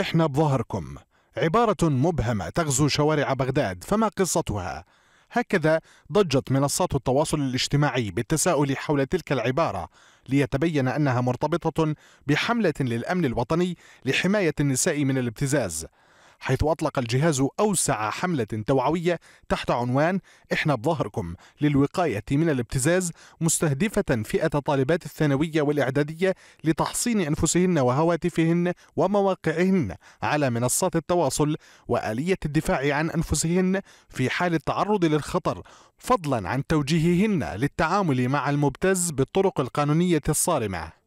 إحنا بظهركم عبارة مبهمة تغزو شوارع بغداد فما قصتها؟ هكذا ضجت منصات التواصل الاجتماعي بالتساؤل حول تلك العبارة ليتبين أنها مرتبطة بحملة للأمن الوطني لحماية النساء من الابتزاز حيث أطلق الجهاز أوسع حملة توعوية تحت عنوان إحنا بظهركم للوقاية من الابتزاز مستهدفة فئة طالبات الثانوية والإعدادية لتحصين أنفسهن وهواتفهن ومواقعهن على منصات التواصل وآلية الدفاع عن أنفسهن في حال التعرض للخطر فضلا عن توجيههن للتعامل مع المبتز بالطرق القانونية الصارمة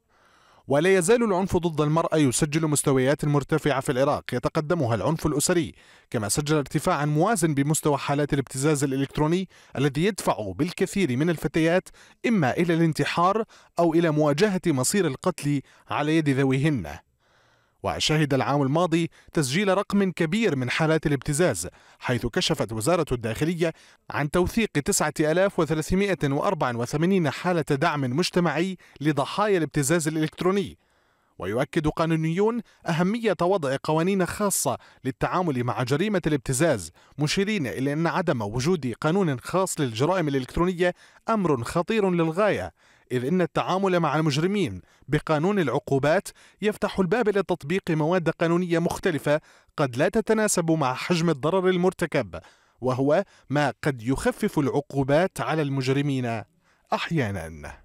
ولا يزال العنف ضد المرأة يسجل مستويات مرتفعة في العراق يتقدمها العنف الأسري كما سجل ارتفاعا موازن بمستوى حالات الابتزاز الإلكتروني الذي يدفع بالكثير من الفتيات إما إلى الانتحار أو إلى مواجهة مصير القتل على يد ذويهن وشهد العام الماضي تسجيل رقم كبير من حالات الابتزاز حيث كشفت وزارة الداخلية عن توثيق 9384 حالة دعم مجتمعي لضحايا الابتزاز الإلكتروني ويؤكد قانونيون أهمية وضع قوانين خاصة للتعامل مع جريمة الابتزاز مشيرين إلى أن عدم وجود قانون خاص للجرائم الإلكترونية أمر خطير للغاية إذ إن التعامل مع المجرمين بقانون العقوبات يفتح الباب لتطبيق مواد قانونية مختلفة قد لا تتناسب مع حجم الضرر المرتكب وهو ما قد يخفف العقوبات على المجرمين أحياناً